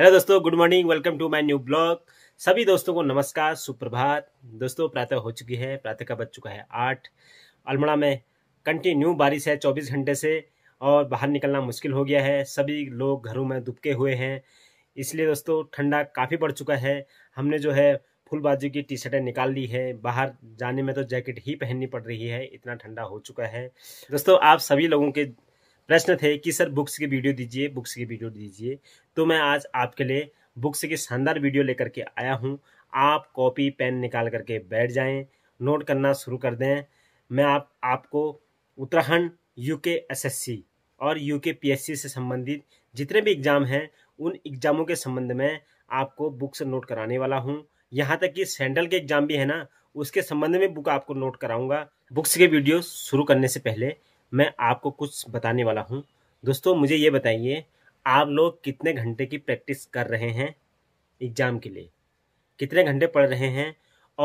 hello दोस्तों good morning welcome to my new blog सभी दोस्तों को नमस्कार सुप्रभात दोस्तों प्रातः हो चुकी है प्रातः का बज चुका है आठ अल्मड़ा में कंटिन्यू बारिश है चौबीस घंटे से और बाहर निकलना मुश्किल हो गया है सभी लोग घरों में दुबके हुए हैं इसलिए दोस्तों ठंडा काफ़ी पड़ चुका है हमने जो है फुल बाजू की टी शर्टें निकाल ली है बाहर जाने में तो जैकेट ही पहननी पड़ रही है इतना ठंडा हो चुका है दोस्तों आप सभी लोगों के प्रश्न थे कि सर बुक्स की वीडियो दीजिए बुक्स की वीडियो दीजिए तो मैं आज आपके लिए बुक्स की शानदार वीडियो लेकर के आया हूँ आप कॉपी पेन निकाल करके बैठ जाएं नोट करना शुरू कर दें मैं आप आपको उत्तराखंड यूके एसएससी और यूके पीएससी से संबंधित जितने भी एग्ज़ाम हैं उन एग्ज़ामों के संबंध में आपको बुक्स नोट कराने वाला हूँ यहाँ तक कि सेंट्रल के एग्ज़ाम भी है ना उसके संबंध में बुक आपको नोट कराऊंगा बुक्स के वीडियो शुरू करने से पहले मैं आपको कुछ बताने वाला हूँ दोस्तों मुझे ये बताइए आप लोग कितने घंटे की प्रैक्टिस कर रहे हैं एग्ज़ाम के लिए कितने घंटे पढ़ रहे हैं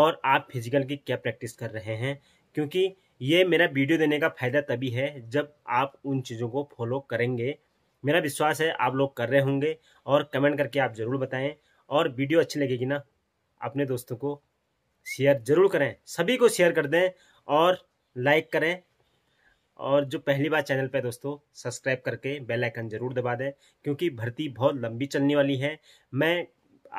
और आप फिजिकल की क्या प्रैक्टिस कर रहे हैं क्योंकि ये मेरा वीडियो देने का फ़ायदा तभी है जब आप उन चीज़ों को फॉलो करेंगे मेरा विश्वास है आप लोग कर रहे होंगे और कमेंट करके आप ज़रूर बताएं और वीडियो अच्छी लगेगी ना अपने दोस्तों को शेयर ज़रूर करें सभी को शेयर कर दें और लाइक करें और जो पहली बार चैनल पर दोस्तों सब्सक्राइब करके बेल आइकन जरूर दबा दें क्योंकि भर्ती बहुत लंबी चलने वाली है मैं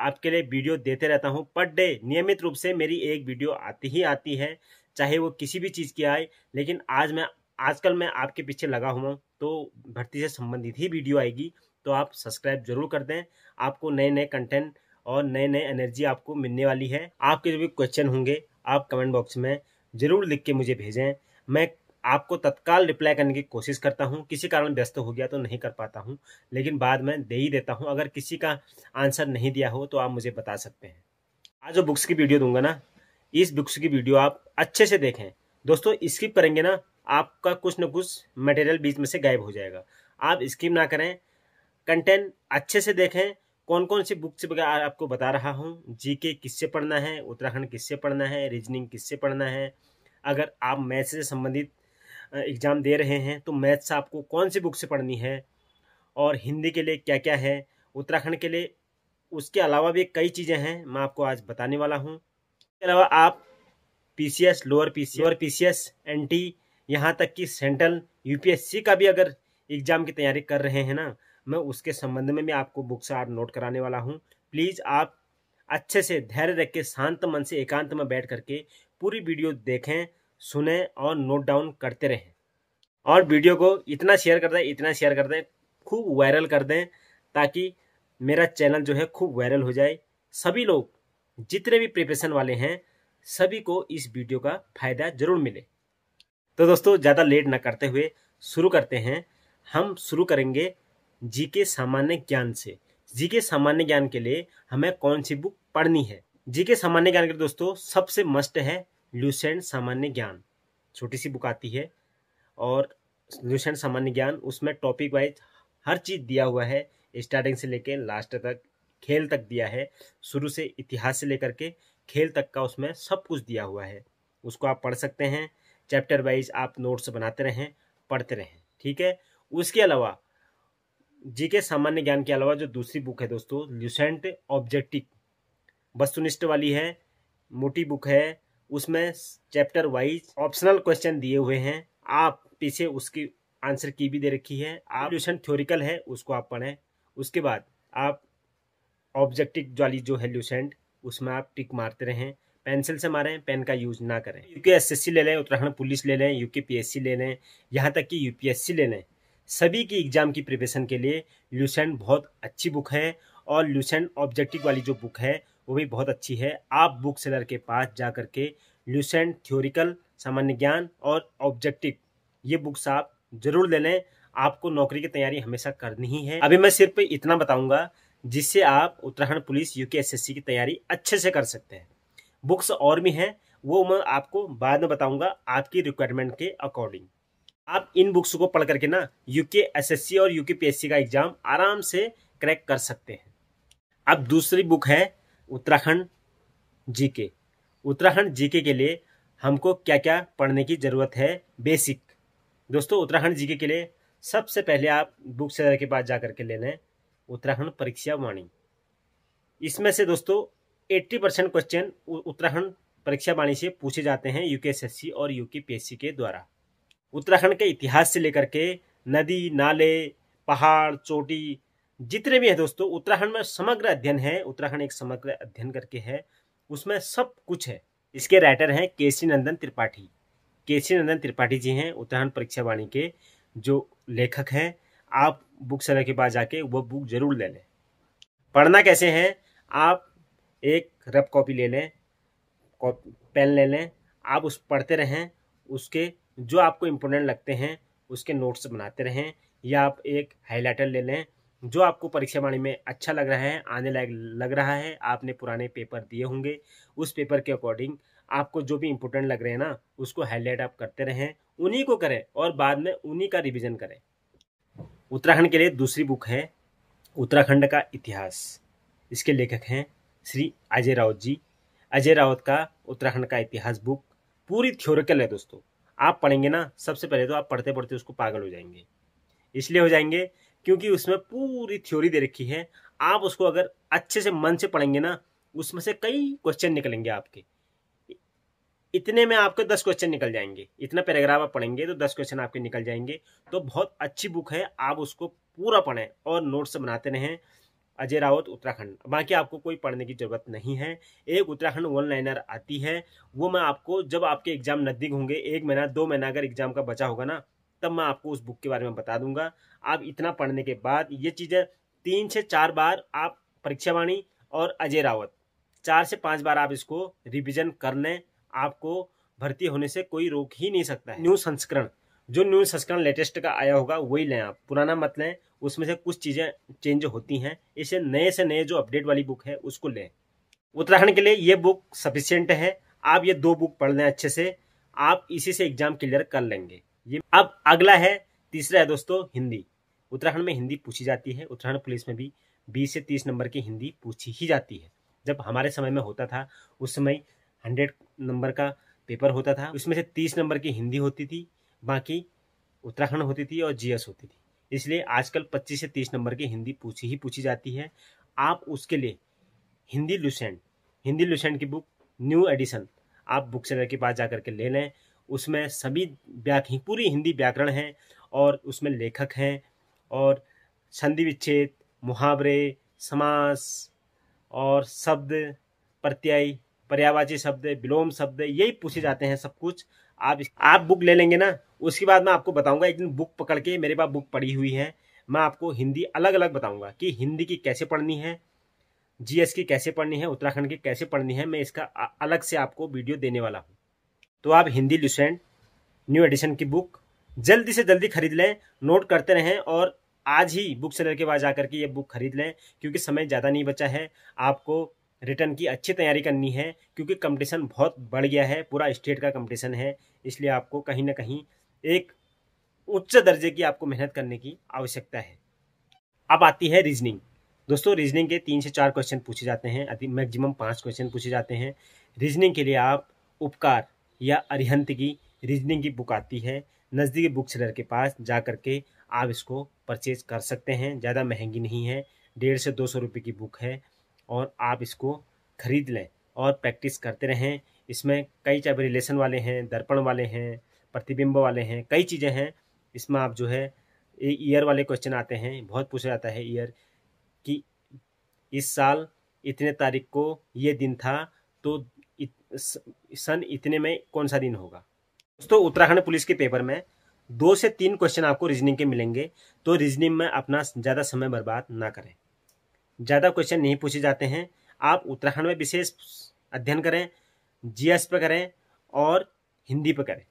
आपके लिए वीडियो देते रहता हूँ पर डे नियमित रूप से मेरी एक वीडियो आती ही आती है चाहे वो किसी भी चीज़ की आए लेकिन आज मैं आजकल मैं आपके पीछे लगा हुआ हूँ तो भर्ती से संबंधित ही वीडियो आएगी तो आप सब्सक्राइब जरूर कर दें आपको नए नए कंटेंट और नए नए एनर्जी आपको मिलने वाली है आपके जो भी क्वेश्चन होंगे आप कमेंट बॉक्स में ज़रूर लिख के मुझे भेजें मैं आपको तत्काल रिप्लाई करने की कोशिश करता हूँ किसी कारण व्यस्त हो गया तो नहीं कर पाता हूँ लेकिन बाद में दे ही देता हूँ अगर किसी का आंसर नहीं दिया हो तो आप मुझे बता सकते हैं आज जो बुक्स की वीडियो दूंगा ना इस बुक्स की वीडियो आप अच्छे से देखें दोस्तों स्किप करेंगे ना आपका कुछ ना कुछ मटेरियल बीच में से गायब हो जाएगा आप स्किप ना करें कंटेंट अच्छे से देखें कौन कौन सी बुक्स आपको बता रहा हूँ जीके किससे पढ़ना है उत्तराखंड किससे पढ़ना है रीजनिंग किससे पढ़ना है अगर आप मैथ से संबंधित एग्ज़ाम दे रहे हैं तो मैथ्स आपको कौन सी बुक से पढ़नी है और हिंदी के लिए क्या क्या है उत्तराखंड के लिए उसके अलावा भी कई चीज़ें हैं मैं आपको आज बताने वाला हूँ इसके अलावा आप P C S lower P C lower P C S N T यहाँ तक कि सेंट्रल यूपीएससी का भी अगर एग्ज़ाम की तैयारी कर रहे हैं ना मैं उसके संबंध में भी आपको बुक्स आज नोट कराने वाला हूँ प्लीज़ आप अच्छे से धैर्य रख के शांत मन से एकांत में बैठ करके पूरी वीडियो देखें सुने और नोट डाउन करते रहें और वीडियो को इतना शेयर कर दें इतना शेयर कर दें खूब वायरल कर दें ताकि मेरा चैनल जो है खूब वायरल हो जाए सभी लोग जितने भी प्रिपरेशन वाले हैं सभी को इस वीडियो का फायदा जरूर मिले तो दोस्तों ज़्यादा लेट ना करते हुए शुरू करते हैं हम शुरू करेंगे जी के सामान्य ज्ञान से जी के सामान्य ज्ञान के लिए हमें कौन सी बुक पढ़नी है जी के सामान्य ज्ञान के लिए दोस्तों सबसे मस्ट है ल्यूसेंट सामान्य ज्ञान छोटी सी बुक आती है और ल्यूसेंट सामान्य ज्ञान उसमें टॉपिक वाइज हर चीज़ दिया हुआ है स्टार्टिंग से लेकर लास्ट तक खेल तक दिया है शुरू से इतिहास से लेकर के खेल तक का उसमें सब कुछ दिया हुआ है उसको आप पढ़ सकते हैं चैप्टर वाइज आप नोट्स बनाते रहें पढ़ते रहें ठीक है उसके अलावा जी के सामान्य ज्ञान के अलावा जो दूसरी बुक है दोस्तों ल्यूसेंट ऑब्जेक्टिव वस्तुनिष्ठ वाली है मोटी बुक है उसमें चैप्टर वाइज ऑप्शनल क्वेश्चन दिए हुए हैं आप पीछे उसकी आंसर की भी दे रखी है आप सोल्यूशन थ्योरिकल है उसको आप पढ़ें उसके बाद आप ऑब्जेक्टिव वाली जो है ल्यूसेंट उसमें आप टिक मारते रहें पेंसिल से मारें पेन का यूज ना करें यूके एस ले लें उत्तराखंड पुलिस ले लें यूके पीएससी ले लें यहाँ तक कि यूपीएससी ले लें सभी की एग्जाम की प्रिपरेशन के लिए ल्यूसेंट बहुत अच्छी बुक है और ल्यूसेंट ऑब्जेक्टिव वाली जो बुक है वो भी बहुत अच्छी है आप बुक सेलर के पास जा कर के ल्यूसेंट थ्योरिकल सामान्य ज्ञान और ऑब्जेक्टिव ये बुक्स आप जरूर ले लें आपको नौकरी की तैयारी हमेशा करनी ही है अभी मैं सिर्फ इतना बताऊंगा जिससे आप उत्तराखंड पुलिस यूके की तैयारी अच्छे से कर सकते हैं बुक्स और भी हैं वो मैं आपको बाद में बताऊंगा आपकी रिक्वायरमेंट के अकॉर्डिंग आप इन बुक्स को पढ़ करके ना यूके एसएससी और यूके पीएससी का एग्जाम आराम से क्रैक कर सकते हैं अब दूसरी बुक है उत्तराखंड जीके उत्तराखंड जीके के लिए हमको क्या क्या पढ़ने की ज़रूरत है बेसिक दोस्तों उत्तराखंड जीके के लिए सबसे पहले आप बुक सेलर के पास जा करके लेना है उत्तराखंड परीक्षा वाणी इसमें से दोस्तों 80 परसेंट क्वेश्चन उत्तराखंड परीक्षा वाणी से पूछे जाते हैं यू और यू के द्वारा उत्तराखंड के इतिहास से लेकर के नदी नाले पहाड़ चोटी जितने भी हैं दोस्तों उत्तराखंड में समग्र अध्ययन है उत्तराखंड एक समग्र अध्ययन करके है उसमें सब कुछ है इसके राइटर हैं केसी नंदन त्रिपाठी सी नंदन त्रिपाठी जी हैं उत्तराखंड परीक्षा वाणी के जो लेखक हैं आप बुक सेलर के पास जाके वो बुक जरूर ले लें पढ़ना कैसे है आप एक रफ कॉपी ले लें पेन ले लें आप उस पढ़ते रहें उसके जो आपको इम्पोर्टेंट लगते हैं उसके नोट्स बनाते रहें या आप एक हाईलाइटर ले लें जो आपको परीक्षा वाणी में अच्छा लग रहा है आने लायक लग रहा है आपने पुराने पेपर दिए होंगे उस पेपर के अकॉर्डिंग आपको जो भी इंपॉर्टेंट लग रहे हैं ना उसको हाईलाइट आप करते रहें उन्हीं को करें और बाद में उन्हीं का रिविजन करें उत्तराखंड के लिए दूसरी बुक है उत्तराखंड का इतिहास इसके लेखक हैं श्री अजय रावत जी अजय रावत का उत्तराखंड का इतिहास बुक पूरी थ्योरिकल है दोस्तों आप पढ़ेंगे ना सबसे पहले तो आप पढ़ते पढ़ते उसको पागल हो जाएंगे इसलिए हो जाएंगे क्योंकि उसमें पूरी थ्योरी दे रखी है आप उसको अगर अच्छे से मन से पढ़ेंगे ना उसमें से कई क्वेश्चन निकलेंगे आपके इतने में आपके दस क्वेश्चन निकल जाएंगे इतना पैराग्राफ आप पढ़ेंगे तो दस क्वेश्चन आपके निकल जाएंगे तो बहुत अच्छी बुक है आप उसको पूरा पढ़ें और नोट्स बनाते रहें अजय रावत उत्तराखंड बाकी आपको कोई पढ़ने की ज़रूरत नहीं है एक उत्तराखंड वन लाइनर आती है वो मैं आपको जब आपके एग्ज़ाम नज़दीक होंगे एक महीना दो महीना अगर एग्ज़ाम का बचा होगा ना तब मैं आपको उस बुक के बारे में बता दूंगा आप इतना पढ़ने के बाद ये चीज़ें तीन से चार बार आप परीक्षा वाणी और अजय रावत चार से पाँच बार आप इसको रिविजन कर लें आपको भर्ती होने से कोई रोक ही नहीं सकता है न्यू संस्करण जो न्यू संस्करण लेटेस्ट का आया होगा वही लें आप पुराना मत लें उसमें से कुछ चीज़ें चेंज होती हैं इसे नए से नए जो अपडेट वाली बुक है उसको लें उत्तराखंड के लिए ये बुक सफिशियंट है आप ये दो बुक पढ़ लें अच्छे से आप इसी से एग्जाम क्लियर कर लेंगे ये अब अगला है तीसरा है दोस्तों हिंदी उत्तराखंड में हिंदी पूछी जाती है उत्तराखंड पुलिस में भी बीस से तीस नंबर की हिंदी पूछी ही जाती है जब हमारे समय में होता था उस समय हंड्रेड नंबर का पेपर होता था उसमें से तीस नंबर की हिंदी होती थी बाकी उत्तराखंड होती थी और जीएस होती थी इसलिए आजकल पच्चीस से तीस नंबर की हिंदी पूछी ही पूछी जाती है आप उसके लिए हिंदी लुसेंट हिंदी लुसेंट की बुक न्यू एडिशन आप बुक सेलर के पास जा के ले लें उसमें सभी व्या पूरी हिंदी व्याकरण हैं और उसमें लेखक हैं और संधि विच्छेद मुहावरे समास और शब्द प्रत्यय पर्यावाची शब्द विलोम शब्द यही पूछे जाते हैं सब कुछ आप आप बुक ले लेंगे ना उसके बाद मैं आपको बताऊंगा एक दिन बुक पकड़ के मेरे पास बुक पड़ी हुई है मैं आपको हिंदी अलग अलग बताऊंगा कि हिंदी की कैसे पढ़नी है जीएस की कैसे पढ़नी है उत्तराखंड की कैसे पढ़नी है मैं इसका अलग से आपको वीडियो देने वाला हूँ तो आप हिंदी लुसेंट न्यू एडिशन की बुक जल्दी से जल्दी खरीद लें नोट करते रहें और आज ही बुक सेलर के पास जाकर के ये बुक खरीद लें क्योंकि समय ज़्यादा नहीं बचा है आपको रिटर्न की अच्छी तैयारी करनी है क्योंकि कंपटीशन बहुत बढ़ गया है पूरा स्टेट का कंपटीशन है इसलिए आपको कहीं ना कहीं एक उच्च दर्जे की आपको मेहनत करने की आवश्यकता है अब आती है रीजनिंग दोस्तों रीजनिंग के तीन से चार क्वेश्चन पूछे जाते हैं अति मैक्सिमम पाँच क्वेश्चन पूछे जाते हैं रीजनिंग के लिए आप उपकार या अरिहंत की रीजनिंग की बुक आती है नज़दीकी बुक सेलर के पास जा कर के आप इसको परचेज कर सकते हैं ज़्यादा महंगी नहीं है डेढ़ से दो सौ रुपये की बुक है और आप इसको ख़रीद लें और प्रैक्टिस करते रहें इसमें कई चाहे रिलेशन वाले हैं दर्पण वाले हैं प्रतिबिंब वाले हैं कई चीज़ें हैं इसमें आप जो है ईयर वाले क्वेश्चन आते हैं बहुत पूछा जाता है ईयर कि इस साल इतने तारीख को ये दिन था तो सन इतने में कौन सा दिन होगा दोस्तों उत्तराखंड पुलिस के पेपर में दो से तीन क्वेश्चन आपको रीजनिंग के मिलेंगे तो रीजनिंग में अपना ज़्यादा समय बर्बाद ना करें ज़्यादा क्वेश्चन नहीं पूछे जाते हैं आप उत्तराखंड में विशेष अध्ययन करें जीएस पर करें और हिंदी पर करें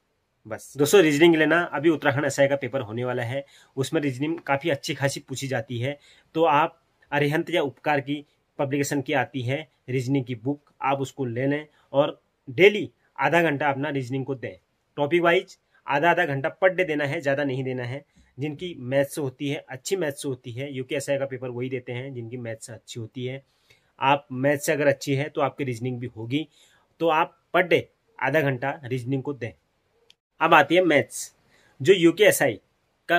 बस दोस्तों रीजनिंग लेना अभी उत्तराखंड एसआई का पेपर होने वाला है उसमें रीजनिंग काफ़ी अच्छी खासी पूछी जाती है तो आप अरिहंत या उपकार की पब्लिकेशन की आती है रीजनिंग की बुक आप उसको ले लें और डेली आधा घंटा अपना रीजनिंग को दें टॉपिक वाइज आधा आधा घंटा पर डे देना है ज़्यादा नहीं देना है जिनकी मैथ्स से होती है अच्छी मैथ्स से होती है यू का पेपर वही देते हैं जिनकी मैथ्स अच्छी होती है आप मैथ से अगर अच्छी है तो आपकी रीजनिंग भी होगी तो आप पर डे आधा घंटा रीजनिंग को दें अब आती है मैथ्स जो यू का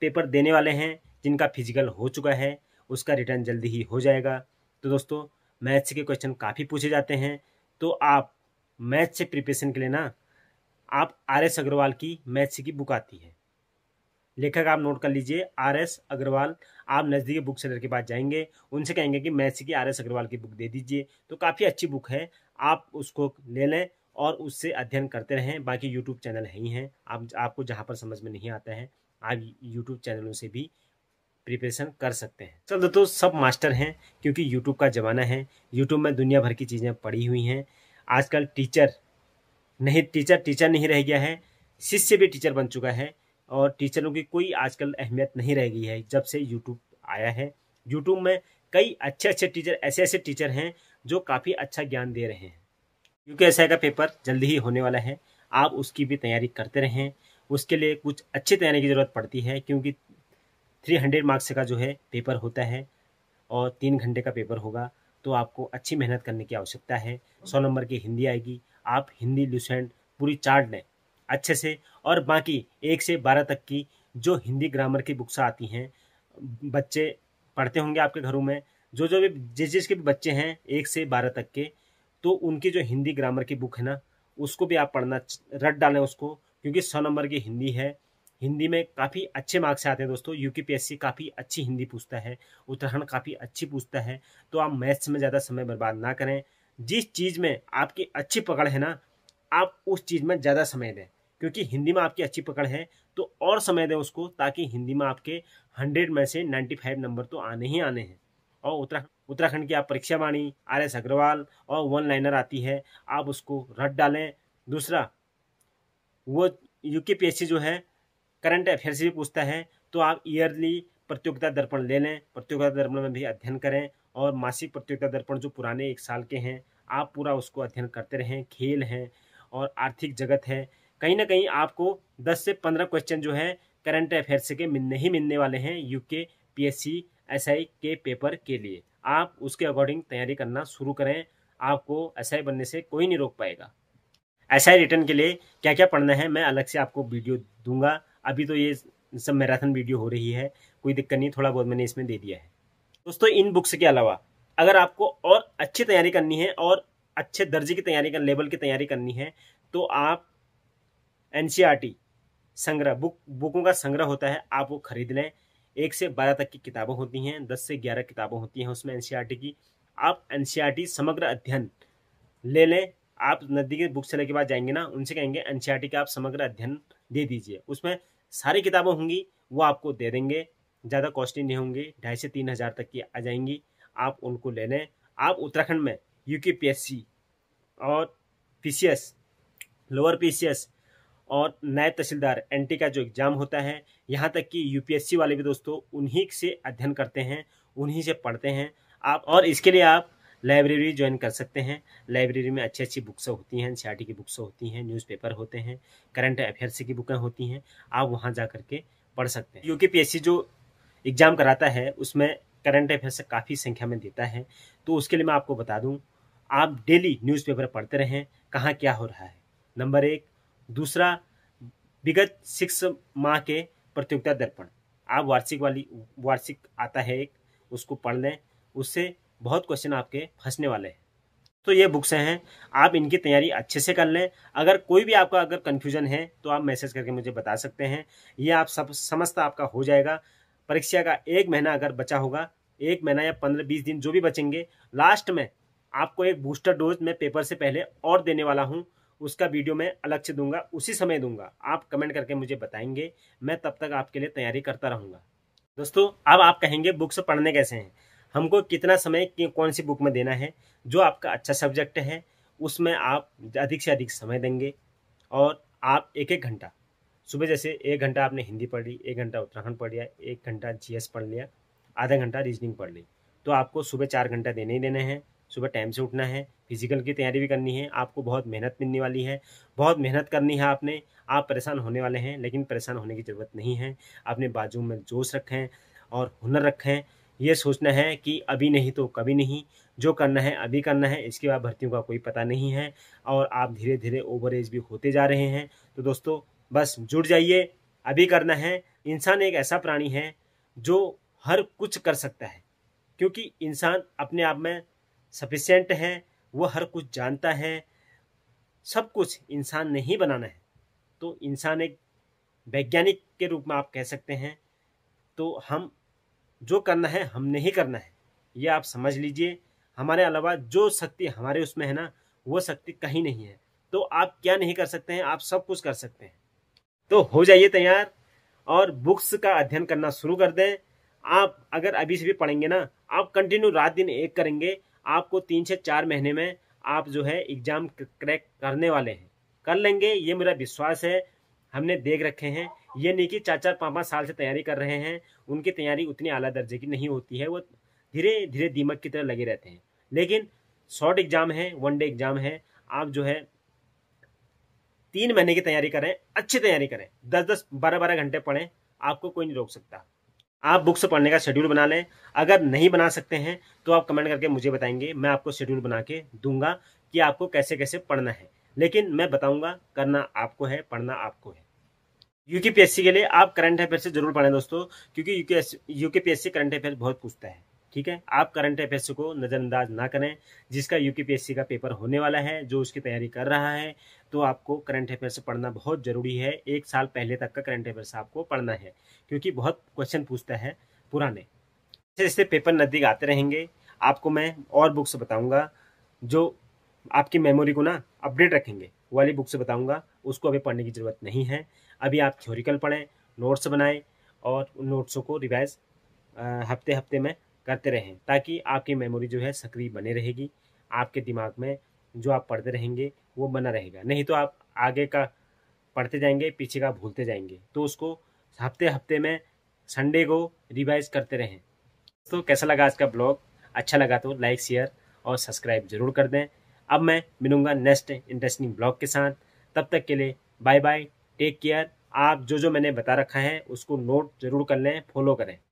पेपर देने वाले हैं जिनका फिजिकल हो चुका है उसका रिटर्न जल्दी ही हो जाएगा तो दोस्तों मैथ्स के क्वेश्चन काफ़ी पूछे जाते हैं तो आप मैथ्स से प्रिपरेशन के लिए ना आप आर एस अग्रवाल की मैथ्स की बुक आती है लेखक आप नोट कर लीजिए आर एस अग्रवाल आप नज़दीकी बुक सेलर के पास जाएंगे उनसे कहेंगे कि मैथ्स की आर एस अग्रवाल की बुक दे दीजिए तो काफ़ी अच्छी बुक है आप उसको ले लें और उससे अध्ययन करते रहें बाकी यूट्यूब चैनल है ही हैं आप आपको जहाँ पर समझ में नहीं आता है आप यूट्यूब चैनलों से भी प्रिपरेशन कर सकते हैं चल दोस्तों सब मास्टर हैं क्योंकि यूट्यूब का ज़माना है यूट्यूब में दुनिया भर की चीज़ें पड़ी हुई हैं आजकल टीचर नहीं टीचर टीचर नहीं रह गया है शिष्य भी टीचर बन चुका है और टीचरों की कोई आजकल अहमियत नहीं रह गई है जब से यूट्यूब आया है यूट्यूब में कई अच्छे अच्छे टीचर ऐसे ऐसे टीचर हैं जो काफ़ी अच्छा ज्ञान दे रहे हैं क्योंकि ऐसा का पेपर जल्दी ही होने वाला है आप उसकी भी तैयारी करते रहें उसके लिए कुछ अच्छी तैयारी की ज़रूरत पड़ती है क्योंकि थ्री हंड्रेड मार्क्स का जो है पेपर होता है और तीन घंटे का पेपर होगा तो आपको अच्छी मेहनत करने की आवश्यकता है सौ नंबर की हिंदी आएगी आप हिंदी लूसेंट पूरी चार्ट लें अच्छे से और बाकी एक से बारह तक की जो हिंदी ग्रामर की बुक्स आती हैं बच्चे पढ़ते होंगे आपके घरों में जो जो भी जिस जिस के भी बच्चे हैं एक से बारह तक के तो उनकी जो हिंदी ग्रामर की बुक है ना उसको भी आप पढ़ना रट डालें उसको क्योंकि सौ नंबर की हिंदी है हिंदी में काफ़ी अच्छे मार्क्स आते हैं दोस्तों यू काफ़ी अच्छी हिंदी पूछता है उत्तराखंड काफ़ी अच्छी पूछता है तो आप मैथ्स में ज़्यादा समय बर्बाद ना करें जिस चीज़ में आपकी अच्छी पकड़ है ना आप उस चीज़ में ज़्यादा समय दें क्योंकि हिंदी में आपकी अच्छी पकड़ है तो और समय दें उसको ताकि हिंदी में आपके हंड्रेड में से नाइन्टी फाइव नंबर तो आने ही आने हैं और उत्तराखंड उत्तराखंड की आप परीक्षा वाणी आर एस अग्रवाल और वन लाइनर आती है आप उसको रट डालें दूसरा वो यू पी एस सी जो है करंट अफेयर से भी पूछता है तो आप ईयरली प्रतियोगिता दर्पण ले लें प्रतियोगिता दर्पण में भी अध्ययन करें और मासिक प्रतियोगिता दर्पण जो पुराने एक साल के हैं आप पूरा उसको अध्ययन करते रहें खेल हैं और आर्थिक जगत है कहीं ना कहीं आपको 10 से 15 क्वेश्चन जो है करंट अफेयर्स के मिलने ही मिलने वाले हैं U K P S C S I के पेपर के लिए आप उसके अकॉर्डिंग तैयारी करना शुरू करें आपको एस आई बनने से कोई नहीं रोक पाएगा एस आई रिटर्न के लिए क्या क्या पढ़ना है मैं अलग से आपको वीडियो दूंगा अभी तो ये सब मैराथन वीडियो हो रही है कोई दिक्कत नहीं थोड़ा बहुत मैंने इसमें दे दिया है दोस्तों इन बुक्स के अलावा अगर आपको और अच्छी तैयारी करनी है और अच्छे दर्जे की तैयारी कर लेवल की तैयारी करनी है तो आप एन संग्रह बुक बुकों का संग्रह होता है आप वो खरीद लें एक से बारह तक की किताबें होती हैं दस से ग्यारह किताबें होती हैं उसमें एन की आप एन समग्र अध्ययन ले लें आप नदी के बुक सेलर के पास जाएंगे ना उनसे कहेंगे एन का आप समग्र अध्ययन दे दीजिए उसमें सारी किताबें होंगी वो आपको दे देंगे ज़्यादा कॉस्टली नहीं होंगी ढाई से तीन हज़ार तक की आ जाएंगी आप उनको ले लें आप उत्तराखंड में यू और पी लोअर पी और नए तहसीलदार टी का जो एग्ज़ाम होता है यहाँ तक कि सी वाले भी दोस्तों उन्हीं से अध्ययन करते हैं उन्हीं से पढ़ते हैं आप और इसके लिए आप लाइब्रेरी ज्वाइन कर सकते हैं लाइब्रेरी में अच्छी अच्छी बुक्स होती हैं एन की बुक्स होती हैं न्यूज़पेपर होते हैं करंट अफेयर्स की बुकें होती हैं आप वहाँ जा करके पढ़ सकते हैं यूके पी जो एग्ज़ाम कराता है उसमें करंट अफेयर्स काफ़ी संख्या में देता है तो उसके लिए मैं आपको बता दूँ आप डेली न्यूज़पेपर पढ़ते रहें कहाँ क्या हो रहा है नंबर एक दूसरा विगत सिक्स माह के प्रतियोगिता दर्पण आप वार्षिक वाली वार्षिक आता है एक उसको पढ़ लें उससे बहुत क्वेश्चन आपके फंसने वाले हैं तो ये बुक्स हैं आप इनकी तैयारी अच्छे से कर लें अगर कोई भी आपका अगर कन्फ्यूजन है तो आप मैसेज करके मुझे बता सकते हैं ये आप सब समस्त आपका हो जाएगा परीक्षा का एक महीना अगर बचा होगा एक महीना या पंद्रह बीस दिन जो भी बचेंगे लास्ट में आपको एक बूस्टर डोज मैं पेपर से पहले और देने वाला हूँ उसका वीडियो मैं अलग से दूंगा उसी समय दूंगा आप कमेंट करके मुझे बताएंगे मैं तब तक आपके लिए तैयारी करता रहूँगा दोस्तों अब आप कहेंगे बुक्स पढ़ने कैसे हैं हमको कितना समय कौन सी बुक में देना है जो आपका अच्छा सब्जेक्ट है उसमें आप अधिक से अधिक समय देंगे और आप एक एक घंटा सुबह जैसे एक घंटा आपने हिंदी पढ़ ली एक घंटा उत्तराखंड पढ़ लिया एक घंटा जी पढ़ लिया आधा घंटा रीजनिंग पढ़ ली तो आपको सुबह चार घंटा देने ही देने हैं सुबह टाइम से उठना है फिजिकल की तैयारी भी करनी है आपको बहुत मेहनत मिलने वाली है बहुत मेहनत करनी है आपने आप परेशान होने वाले हैं लेकिन परेशान होने की ज़रूरत नहीं है अपने बाजू में जोश रखें और हुनर रखें ये सोचना है कि अभी नहीं तो कभी नहीं जो करना है अभी करना है इसके बाद भर्तियों का कोई पता नहीं है और आप धीरे धीरे ओवर एज भी होते जा रहे हैं तो दोस्तों बस जुड़ जाइए अभी करना है इंसान एक ऐसा प्राणी है जो हर कुछ कर सकता है क्योंकि इंसान अपने आप में सफिशेंट है वह हर कुछ जानता है सब कुछ इंसान ने ही बनाना है तो इंसान एक वैज्ञानिक के रूप में आप कह सकते हैं तो हम जो करना है हमने ही करना है ये आप समझ लीजिए हमारे अलावा जो शक्ति हमारे उसमें है ना वो शक्ति कहीं नहीं है तो आप क्या नहीं कर सकते हैं आप सब कुछ कर सकते हैं तो हो जाइए तैयार और बुक्स का अध्ययन करना शुरू कर दें आप अगर अभी से भी पढ़ेंगे ना आप कंटिन्यू रात दिन एक करेंगे आपको तीन से चार महीने में आप जो है एग्जाम क्रैक करने वाले हैं कर लेंगे ये मेरा विश्वास है हमने देख रखे हैं ये नहीं कि चार चार पाँच पाँच साल से तैयारी कर रहे हैं उनकी तैयारी उतनी आला दर्जे की नहीं होती है वो धीरे धीरे दीमक की तरह लगे रहते हैं लेकिन शॉर्ट एग्ज़ाम है वन डे एग्ज़ाम है आप जो है तीन महीने की तैयारी करें अच्छी तैयारी करें दस दस बारह बारह घंटे पढ़ें आपको कोई नहीं रोक सकता आप बुक्स पढ़ने का शेड्यूल बना लें अगर नहीं बना सकते हैं तो आप कमेंट करके मुझे बताएंगे मैं आपको शेड्यूल बना के दूंगा कि आपको कैसे कैसे पढ़ना है लेकिन मैं बताऊंगा करना आपको है पढ़ना आपको है यूकेपीएससी के लिए आप करंट अफेयर से जरूर पढ़ें दोस्तों क्योंकि यूकेपीएससी करंट अफेयर बहुत पूछता है ठीक है आप करंट अफेयर्स को नज़रअंदाज ना करें जिसका यूकेपीएससी का पेपर होने वाला है जो उसकी तैयारी कर रहा है तो आपको करंट अफेयर्स पढ़ना बहुत ज़रूरी है एक साल पहले तक का करंट अफेयर्स आपको पढ़ना है क्योंकि बहुत क्वेश्चन पूछता है पुराने जैसे जैसे पेपर नज़दीक आते रहेंगे आपको मैं और बुक्स बताऊंगा जो आपकी मेमोरी को ना अपडेट रखेंगे वाली बुक से बताऊंगा उसको अभी पढ़ने की ज़रूरत नहीं है अभी आप थ्योरिकल पढ़ें नोट्स बनाएं और उन नोट्सों को रिवाइज हफ्ते हफ्ते में करते रहें ताकि आपकी मेमोरी जो है सक्रिय बने रहेगी आपके दिमाग में जो आप पढ़ते रहेंगे वो बना रहेगा नहीं तो आप आगे का पढ़ते जाएंगे पीछे का भूलते जाएंगे तो उसको हफ्ते हफ्ते में संडे को रिवाइज करते रहें तो कैसा लगा आज का ब्लॉग अच्छा लगा तो लाइक शेयर और सब्सक्राइब जरूर कर दें अब मैं मिलूँगा नेक्स्ट इंटरेस्टिंग ब्लॉग के साथ तब तक के लिए बाय बाय टेक केयर आप जो जो मैंने बता रखा है उसको नोट जरूर कर लें फॉलो करें